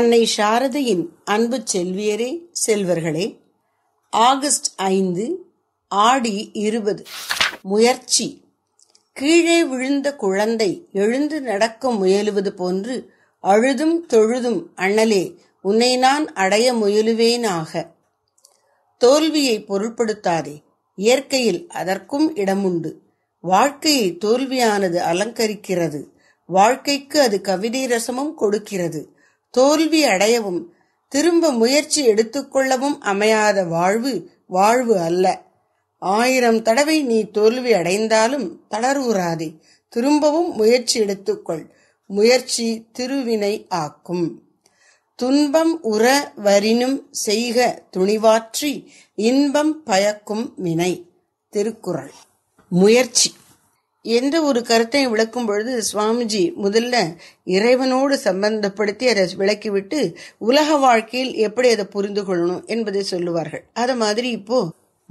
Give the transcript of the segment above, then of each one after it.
அன்னை சாரதையின் அன்பு செல்வியரே செல்வர்களே ஆகஸ்ட் ஐந்து ஆடி இருபது முயற்சி கீழே விழுந்த குழந்தை எழுந்து நடக்க முயலுவது போன்று அழுதும் தொழுதும் அண்ணலே உன்னை நான் அடைய முயலுவேனாக தோல்வியை பொருட்படுத்தாதே இயற்கையில் அதற்கும் இடமுண்டு வாழ்க்கையை தோல்வியானது அலங்கரிக்கிறது வாழ்க்கைக்கு அது கவிதை ரசமும் கொடுக்கிறது தோல்வி அடையவும் திரும்ப முயற்சி எடுத்துக்கொள்ளவும் அமையாத வாழ்வு வாழ்வு அல்ல ஆயிரம் தடவை நீ தோல்வி அடைந்தாலும் தளர்வுறாதே திரும்பவும் முயற்சி எடுத்துக்கொள் முயற்சி திருவினை ஆக்கும் துன்பம் உற வரினும் செய்க துணிவாற்றி இன்பம் பயக்கும் வினை திருக்குறள் முயற்சி என்ற ஒரு கருத்தை விளக்கும் பொழுது சுவாமிஜி முதல்ல இறைவனோடு சம்பந்தப்படுத்தி அதை விளக்கிவிட்டு உலக வாழ்க்கையில் எப்படி அதை புரிந்து கொள்ளணும் என்பதை சொல்லுவார்கள் அது மாதிரி இப்போ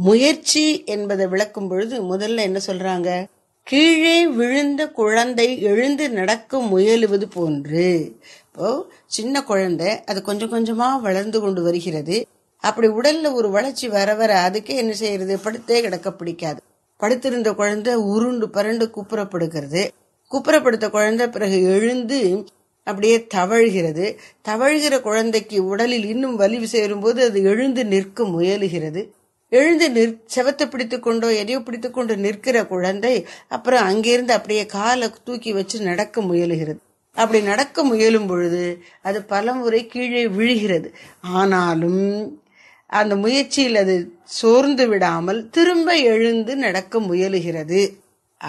முயற்சி என்பதை விளக்கும் பொழுது முதல்ல என்ன சொல்றாங்க கீழே விழுந்த குழந்தை எழுந்து நடக்க முயலுவது போன்று இப்போ சின்ன குழந்தை அது கொஞ்சம் கொஞ்சமா வளர்ந்து கொண்டு வருகிறது அப்படி உடல்ல ஒரு வளர்ச்சி வர வர அதுக்கே என்ன செய்யறது படுத்தே கிடக்க பிடிக்காது படுத்திருந்த குழந்தை உருண்டு பரண்டு குப்புறப்படுகிறது குப்புறப்படுத்த குழந்தை பிறகு எழுந்து அப்படியே தவழ்கிறது தவழ்கிற குழந்தைக்கு உடலில் இன்னும் வலிவு போது அது எழுந்து நிற்க முயலுகிறது எழுந்து நிற் செவத்தை பிடித்து கொண்டோ எதையோ பிடித்து கொண்டு நிற்கிற குழந்தை அப்புறம் அங்கிருந்து அப்படியே காலை தூக்கி வச்சு நடக்க முயலுகிறது அப்படி நடக்க முயலும் பொழுது அது பலமுறை கீழே விழுகிறது ஆனாலும் அந்த முயற்சியில் அது சோர்ந்து விடாமல் திரும்ப எழுந்து நடக்க முயலுகிறது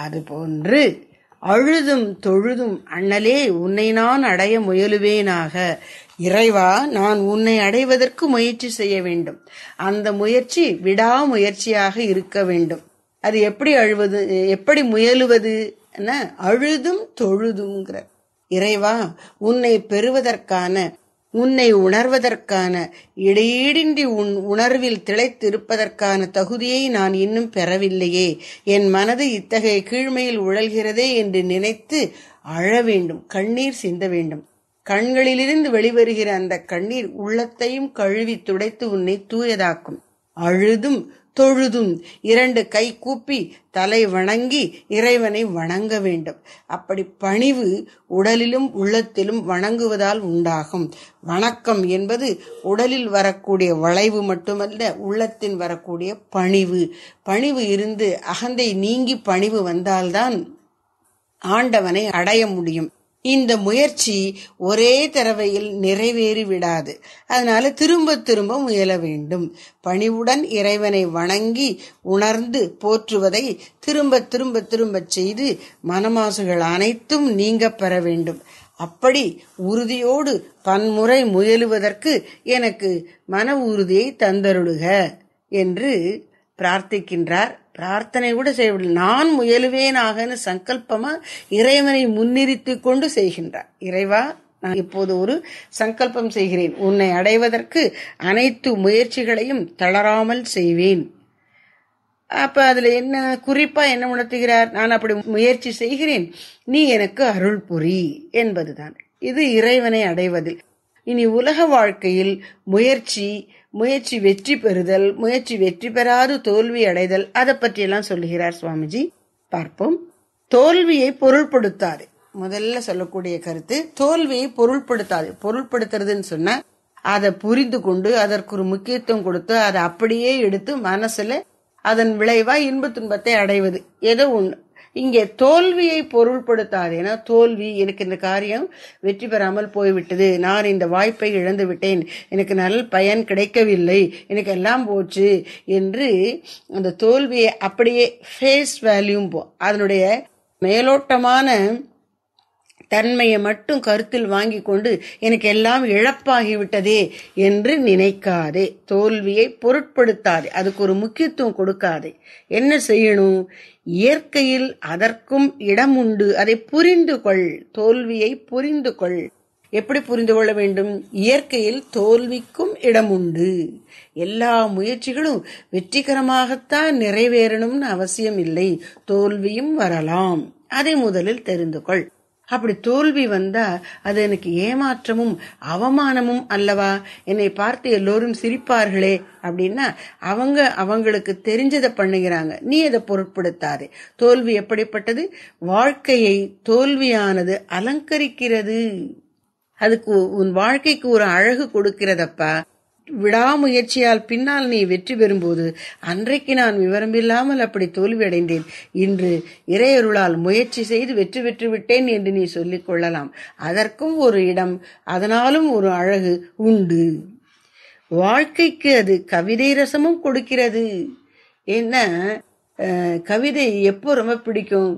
அதுபோன்று அழுதும் தொழுதும் அண்ணலே உன்னை நான் அடைய முயலுவேனாக இறைவா நான் உன்னை அடைவதற்கு முயற்சி செய்ய வேண்டும் அந்த முயற்சி விடாமுயற்சியாக இருக்க வேண்டும் அது எப்படி அழுவது எப்படி முயலுவது என அழுதும் தொழுதுங்கிற இறைவா உன்னை பெறுவதற்கான உன்னை உணர்வதற்கான இடையீடின்றி உன் உணர்வில் திளைத்திருப்பதற்கான தகுதியை நான் இன்னும் பெறவில்லையே என் மனது இத்தகைய கீழ்மையில் உழல்கிறதே என்று நினைத்து அழ வேண்டும் கண்ணீர் சிந்த வேண்டும் கண்களிலிருந்து வெளிவருகிற அந்த கண்ணீர் உள்ளத்தையும் கழுவி துடைத்து உன்னை தூயதாக்கும் அழுதும் தொழுதும் இரண்டு கை கூப்பி தலை வணங்கி இறைவனை வணங்க வேண்டும் அப்படி பணிவு உடலிலும் உள்ளத்திலும் வணங்குவதால் உண்டாகும் வணக்கம் என்பது உடலில் வரக்கூடிய வளைவு மட்டுமல்ல உள்ளத்தின் வரக்கூடிய பணிவு பணிவு இருந்து அகந்தை நீங்கி பணிவு வந்தால்தான் ஆண்டவனை அடைய முடியும் இந்த முயற்சி ஒரே தடவையில் நிறைவேறி விடாது அதனால திரும்ப திரும்ப முயல வேண்டும் பணிவுடன் இறைவனை வணங்கி உணர்ந்து போற்றுவதை திரும்ப திரும்ப திரும்ப செய்து மனமாசுகள் அனைத்தும் நீங்க பெற வேண்டும் அப்படி உறுதியோடு பன்முறை முயலுவதற்கு எனக்கு மன உறுதியை தந்தருடுக என்று பிரார்த்திக்கின்றார் பிரார்த்தனை கூட செய்யவில்லை நான் முயலுவேனாக சங்கல்பமா இறைவனை முன்னிறுத்தி கொண்டு செய்கின்றார் இறைவா நான் இப்போது ஒரு சங்கல்பம் செய்கிறேன் உன்னை அடைவதற்கு அனைத்து முயற்சிகளையும் தளராமல் செய்வேன் அப்ப அதுல என்ன குறிப்பா என்ன உணர்த்துகிறார் நான் அப்படி முயற்சி செய்கிறேன் நீ எனக்கு அருள் புரி என்பதுதான் இது இறைவனை அடைவதில் இனி உலக வாழ்க்கையில் முயற்சி முயற்சி வெற்றி பெறுதல் முயற்சி வெற்றி பெறாது தோல்வி அடைதல் அதை பற்றியெல்லாம் சொல்லுகிறார் சுவாமிஜி பார்ப்போம் தோல்வியை பொருள்படுத்தாது முதல்ல சொல்லக்கூடிய கருத்து தோல்வியை பொருள்படுத்தாது பொருள்படுத்துறதுன்னு சொன்ன அதை புரிந்து கொண்டு அதற்கு ஒரு முக்கியத்துவம் கொடுத்து அதை அப்படியே எடுத்து மனசுல அதன் விளைவா இன்ப துன்பத்தை அடைவது ஏதோ ஒன்று இங்கே தோல்வியை பொருள்படுத்தாது ஏன்னா தோல்வி எனக்கு இந்த காரியம் வெற்றி பெறாமல் போய்விட்டது நான் இந்த வாய்ப்பை இழந்து விட்டேன் எனக்கு நல்ல பயன் கிடைக்கவில்லை எனக்கு எல்லாம் போச்சு என்று அந்த தோல்வியை அப்படியே ஃபேஸ் வேல்யூம் போ அதனுடைய மேலோட்டமான தன்மையை மட்டும் கருத்தில் வாங்கி கொண்டு எனக்கு எல்லாம் இழப்பாகிவிட்டதே என்று நினைக்காதே தோல்வியை பொருட்படுத்தாதே அதுக்கு ஒரு முக்கியத்துவம் கொடுக்காதே என்ன செய்யணும் இயற்கையில் அதற்கும் இடம் உண்டு அதை புரிந்து கொள் தோல்வியை புரிந்து கொள் எப்படி புரிந்து கொள்ள வேண்டும் இயற்கையில் தோல்விக்கும் இடம் உண்டு எல்லா முயற்சிகளும் வெற்றிகரமாகத்தான் நிறைவேறணும்னு அவசியம் இல்லை தோல்வியும் வரலாம் அதை முதலில் தெரிந்து கொள் அப்படி தோல்வி வந்தா அது எனக்கு ஏமாற்றமும் அவமானமும் அல்லவா என்னை பார்த்து எல்லோரும் சிரிப்பார்களே அப்படின்னா அவங்க அவங்களுக்கு தெரிஞ்சதை பண்ணுகிறாங்க நீ அதை பொருட்படுத்தாதே தோல்வி எப்படிப்பட்டது வாழ்க்கையை தோல்வியானது அலங்கரிக்கிறது அதுக்கு உன் வாழ்க்கைக்கு ஒரு அழகு கொடுக்கிறதப்பா விடாமுயற்சியால் பின்னால் நீ வெற்றி பெறும்போது அன்றைக்கு நான் விவரமில்லாமல் அப்படி தோல்வியடைந்தேன் இன்று இறையருளால் முயற்சி செய்து வெற்றி பெற்று விட்டேன் என்று நீ சொல்லிக் கொள்ளலாம் அதற்கும் ஒரு இடம் அதனாலும் ஒரு அழகு உண்டு வாழ்க்கைக்கு அது கவிதை ரசமும் கொடுக்கிறது என்ன கவிதை எப்போ ரொம்ப பிடிக்கும்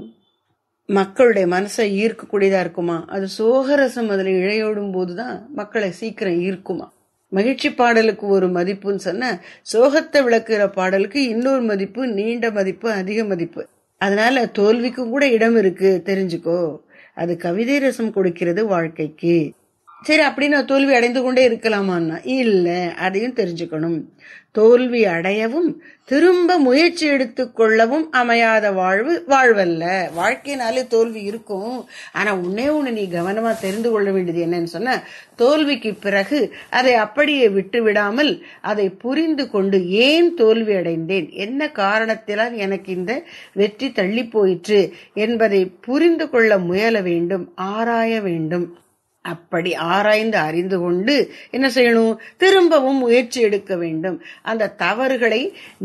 மக்களுடைய மனசை ஈர்க்கக்கூடியதாக இருக்குமா அது சோகரசம் அதில் இழையோடும் போது தான் மக்களை சீக்கிரம் ஈர்க்குமா மகிழ்ச்சி பாடலுக்கு ஒரு மதிப்புன்னு சொன்ன சோகத்தை விளக்குகிற பாடலுக்கு இன்னொரு மதிப்பு நீண்ட மதிப்பு அதிக மதிப்பு அதனால தோல்விக்கும் கூட இடம் இருக்கு தெரிஞ்சுக்கோ அது கவிதை ரசம் கொடுக்கிறது வாழ்க்கைக்கு சரி அப்படின்னு தோல்வி அடைந்து கொண்டே இருக்கலாமான்னா இல்லை அதையும் தெரிஞ்சுக்கணும் தோல்வி அடையவும் திரும்ப முயற்சி எடுத்து கொள்ளவும் அமையாத வாழ்வு வாழ்வல்ல வாழ்க்கையினாலே தோல்வி இருக்கும் ஆனால் உன்னே ஒன்று நீ கவனமாக தெரிந்து கொள்ள வேண்டியது என்னன்னு சொன்ன தோல்விக்கு பிறகு அதை அப்படியே விட்டு விடாமல் அதை புரிந்து கொண்டு ஏன் தோல்வி அடைந்தேன் என்ன காரணத்திலால் எனக்கு இந்த வெற்றி தள்ளி போயிற்று என்பதை புரிந்து கொள்ள முயல வேண்டும் ஆராய வேண்டும் அப்படி ஆராய்ந்து அறிந்து கொண்டு என்ன செய்யணும் திரும்பவும் முயற்சி எடுக்க வேண்டும் அந்த தவறுகளை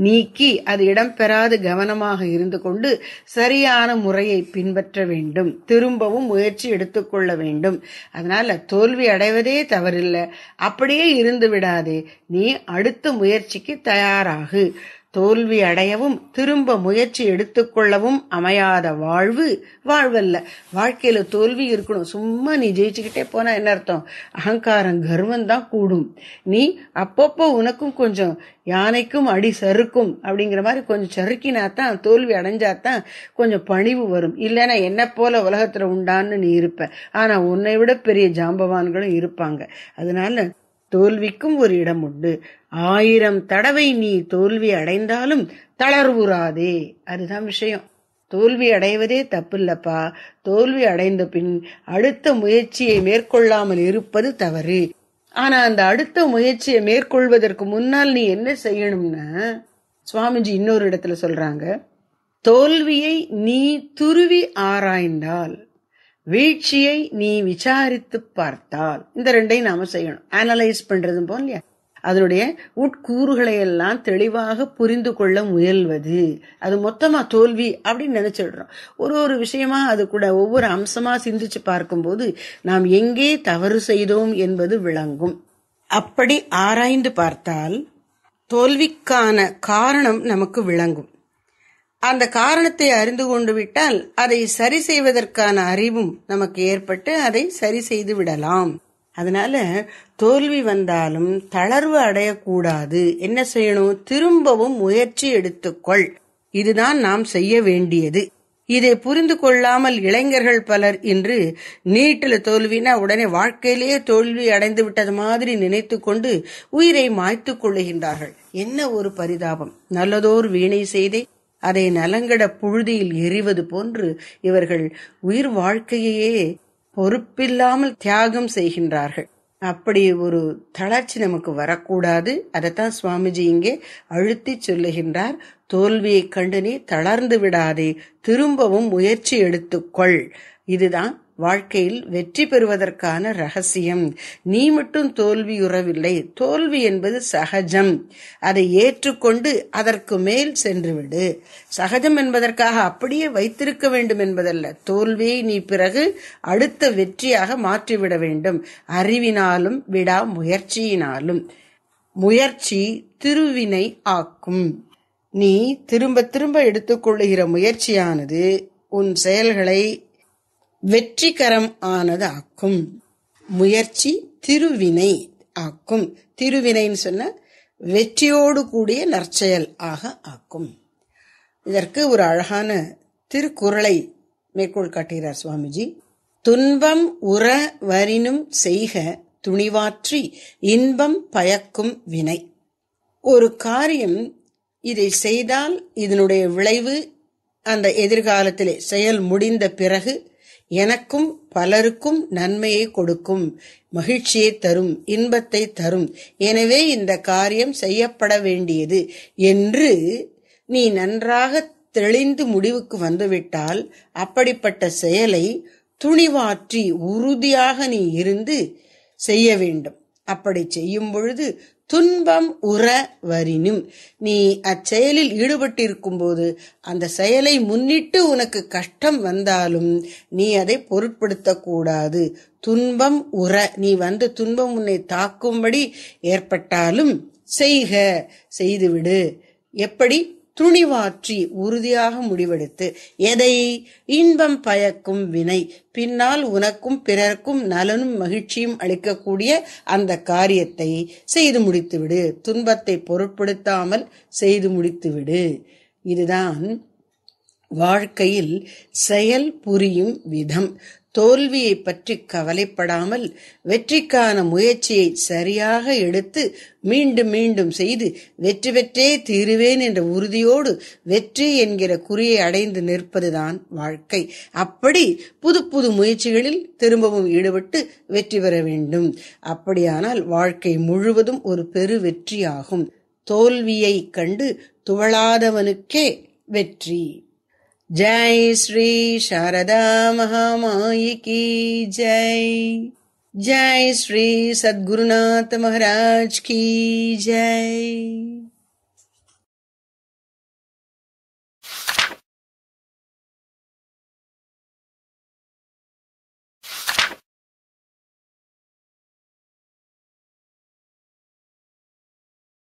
நீக்கி அது இடம்பெறாது கவனமாக இருந்து கொண்டு சரியான முறையை பின்பற்ற வேண்டும் திரும்பவும் முயற்சி எடுத்துக்கொள்ள வேண்டும் அதனால தோல்வி அடைவதே தவறில்லை அப்படியே இருந்து விடாதே நீ அடுத்த முயற்சிக்கு தயாராகு தோல்வி அடையவும் திரும்ப முயற்சி எடுத்துக்கொள்ளவும் அமையாத வாழ்வு வாழ்வல்ல வாழ்க்கையில தோல்வி இருக்கணும் சும்மா நீ ஜெயிச்சுக்கிட்டே போனா என்ன அர்த்தம் அகங்காரம் கர்வம் தான் கூடும் நீ அப்பப்போ உனக்கும் கொஞ்சம் யானைக்கும் அடி சறுக்கும் அப்படிங்கிற மாதிரி கொஞ்சம் சறுக்கினா தான் தோல்வி அடைஞ்சாதான் கொஞ்சம் பணிவு வரும் இல்லைன்னா என்ன போல உலகத்துல உண்டான்னு நீ இருப்ப ஆனா உன்னை விட பெரிய ஜாம்பவான்களும் இருப்பாங்க அதனால தோல்விக்கும் ஒரு இடம் உண்டு ஆயிரம் தடவை நீ தோல்வி அடைந்தாலும் தளர்வுறாதே அதுதான் விஷயம் தோல்வி அடைவதே தப்பில்லப்பா தோல்வி அடைந்த பின் அடுத்த முயற்சியை மேற்கொள்ளாமல் இருப்பது தவறு ஆனா அந்த அடுத்த முயற்சியை மேற்கொள்வதற்கு முன்னால் நீ என்ன செய்யணும்னா சுவாமிஜி இன்னொரு இடத்துல சொல்றாங்க தோல்வியை நீ துருவி ஆராய்ந்தால் வீழ்ச்சியை நீ விசாரித்து பார்த்தால் இந்த ரெண்டையும் நாம செய்யணும் அனலைஸ் பண்றது போல இல்லையா அதனுடைய உட்கூறுகளை எல்லாம் தெளிவாக புரிந்து கொள்ள முயல்வது அது மொத்தமா தோல்வி அப்படின்னு நினைச்சிடுறோம் ஒரு ஒரு விஷயமா அது கூட ஒவ்வொரு அம்சமா சிந்திச்சு பார்க்கும்போது நாம் எங்கே தவறு செய்தோம் என்பது விளங்கும் அப்படி ஆராய்ந்து பார்த்தால் தோல்விக்கான காரணம் நமக்கு விளங்கும் அந்த காரணத்தை அறிந்து கொண்டு விட்டால் அதை சரி செய்வதற்கான அறிவும் நமக்கு ஏற்பட்டு அதை சரி செய்து விடலாம் அதனால தோல்வி வந்தாலும் தளர்வு அடையக்கூடாது என்ன செய்யணும் திரும்பவும் முயற்சி எடுத்துக்கொள் இதுதான் நாம் செய்ய வேண்டியது இதை புரிந்து கொள்ளாமல் இளைஞர்கள் பலர் இன்று நீட்டில் தோல்வினா உடனே வாழ்க்கையிலேயே தோல்வி அடைந்து விட்டது மாதிரி நினைத்து கொண்டு உயிரை மாய்த்து கொள்ளுகின்றார்கள் என்ன ஒரு பரிதாபம் நல்லதோர் வீணை செய்தே அதை நலங்கட புழுதியில் எறிவது போன்று இவர்கள் உயிர் வாழ்க்கையையே பொறுப்பில்லாமல் தியாகம் செய்கின்றார்கள் அப்படி ஒரு தளர்ச்சி நமக்கு வரக்கூடாது அதைத்தான் சுவாமிஜி இங்கே அழுத்தி சொல்லுகின்றார் தோல்வியைக் கண்டு நீ தளர்ந்து விடாதே திரும்பவும் முயற்சி எடுத்துக்கொள் இதுதான் வாழ்க்கையில் வெற்றி பெறுவதற்கான ரகசியம் நீ மட்டும் தோல்வியுறவில்லை தோல்வி என்பது சகஜம் அதை ஏற்றுக்கொண்டு அதற்கு மேல் சென்றுவிடு சகஜம் என்பதற்காக அப்படியே வைத்திருக்க வேண்டும் என்பதல்ல தோல்வியை நீ பிறகு அடுத்த வெற்றியாக மாற்றிவிட வேண்டும் அறிவினாலும் விடா முயற்சியினாலும் முயற்சி திருவினை ஆக்கும் நீ திரும்பத் திரும்ப எடுத்துக்கொள்ளுகிற முயற்சியானது உன் செயல்களை வெற்றிகரம் ஆனதாக்கும் முயற்சி திருவினை ஆக்கும் திருவினைன்னு சொன்ன வெற்றியோடு கூடிய நற்செயல் ஆக ஆக்கும் இதற்கு ஒரு அழகான திருக்குறளை மேற்கோள் காட்டுகிறார் சுவாமிஜி துன்பம் உற வரினும் செய்க துணிவாற்றி இன்பம் பயக்கும் வினை ஒரு காரியம் இதை செய்தால் இதனுடைய விளைவு அந்த எதிர்காலத்திலே செயல் முடிந்த பிறகு எனக்கும் பலருக்கும் நன்மையை கொடுக்கும் மகிழ்ச்சியை தரும் இன்பத்தை தரும் எனவே இந்த காரியம் செய்யப்பட வேண்டியது என்று நீ நன்றாக தெளிந்து முடிவுக்கு வந்துவிட்டால் அப்படிப்பட்ட செயலை துணிவாற்றி உறுதியாக நீ இருந்து செய்ய வேண்டும் அப்படி செய்யும் பொழுது துன்பம் உற வரினும் நீ அச்செயலில் ஈடுபட்டிருக்கும் போது அந்த செயலை முன்னிட்டு உனக்கு கஷ்டம் வந்தாலும் நீ அதை பொருட்படுத்தக்கூடாது துன்பம் உற நீ வந்து துன்பம் உன்னை தாக்கும்படி ஏற்பட்டாலும் செய்க செய்துவிடு எப்படி துணிவாற்றி உறுதியாக முடிவெடுத்து எதை இன்பம் பயக்கும் வினை பின்னால் உனக்கும் பிறருக்கும் நலனும் மகிழ்ச்சியும் அளிக்கக்கூடிய அந்த காரியத்தை செய்து முடித்துவிடு துன்பத்தை பொருட்படுத்தாமல் செய்து முடித்துவிடு இதுதான் வாழ்க்கையில் செயல் புரியும் விதம் தோல்வியைப் பற்றி கவலைப்படாமல் வெற்றிக்கான முயற்சியை சரியாக எடுத்து மீண்டும் மீண்டும் செய்து வெற்றி பெற்றே தீருவேன் என்ற உறுதியோடு வெற்றி என்கிற குறியை அடைந்து நிற்பதுதான் வாழ்க்கை அப்படி புது புது முயற்சிகளில் திரும்பவும் ஈடுபட்டு வெற்றி பெற வேண்டும் அப்படியானால் வாழ்க்கை முழுவதும் ஒரு பெரு வெற்றியாகும் தோல்வியை கண்டு துவளாதவனுக்கே வெற்றி जय श्री शारदा महामाई की जय जय श्री सद्गुरुनाथ महाराज की जय